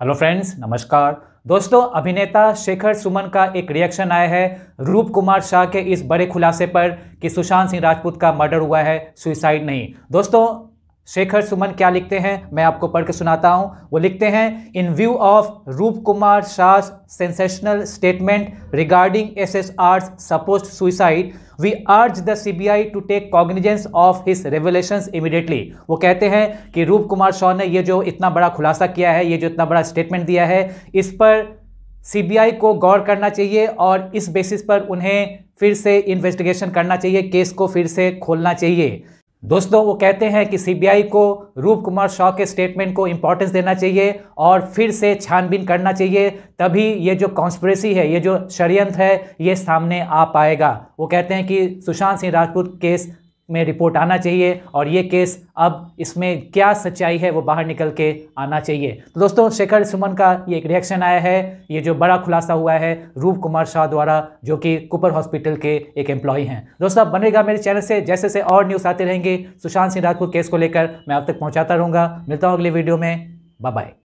hello friends नमस्कार दोस्तों अभिनेता शेखर सुमन का एक रिएक्शन आया है रूप कुमार शाह के इस बड़े खुलासे पर कि सुशांत सिंह राजपूत का मर्डर हुआ है सुसाइड नहीं दोस्तों शेखर सुमन क्या लिखते हैं मैं आपको पढ़ के सुनाता हूँ वो लिखते हैं इन view of Roop Kumar Shah sensational statement regarding S S R suppose suicide we urge the C B I to take cognizance of his revelation immediately वो कहते हैं कि रूप कुमार शाह ने ये जो इतना बड़ा खुलासा किया है ये जो इतना बड़ा स्टेटमेंट दिया है इस पर आई को गौर करना चाहिए और इस बेसिस पर उन्हें फिर से इन्वेस्टिगेशन करना चाहिए केस को फिर से खोलना चाहिए दोस्तों वो कहते हैं कि सीबीआई को रूप कुमार शाह के स्टेटमेंट को इम्पोर्टेंस देना चाहिए और फिर से छानबीन करना चाहिए तभी ये जो कॉन्स्परेसी है ये जो षडयंत्र है ये सामने आ पाएगा वो कहते हैं कि सुशांत सिंह राजपूत केस में रिपोर्ट आना चाहिए और ये केस अब इसमें क्या सच्चाई है वो बाहर निकल के आना चाहिए तो दोस्तों शेखर सुमन का ये एक रिएक्शन आया है ये जो बड़ा खुलासा हुआ है रूप कुमार शाह द्वारा जो कि कुपर हॉस्पिटल के एक एम्प्लॉय हैं दोस्तों आप बनेगा मेरे चैनल से जैसे जैसे और न्यूज़ आते रहेंगे सुशांत सिंह राजपूत केस को लेकर मैं आप तक पहुँचाता रहूँगा मिलता हूँ अगले वीडियो में बाय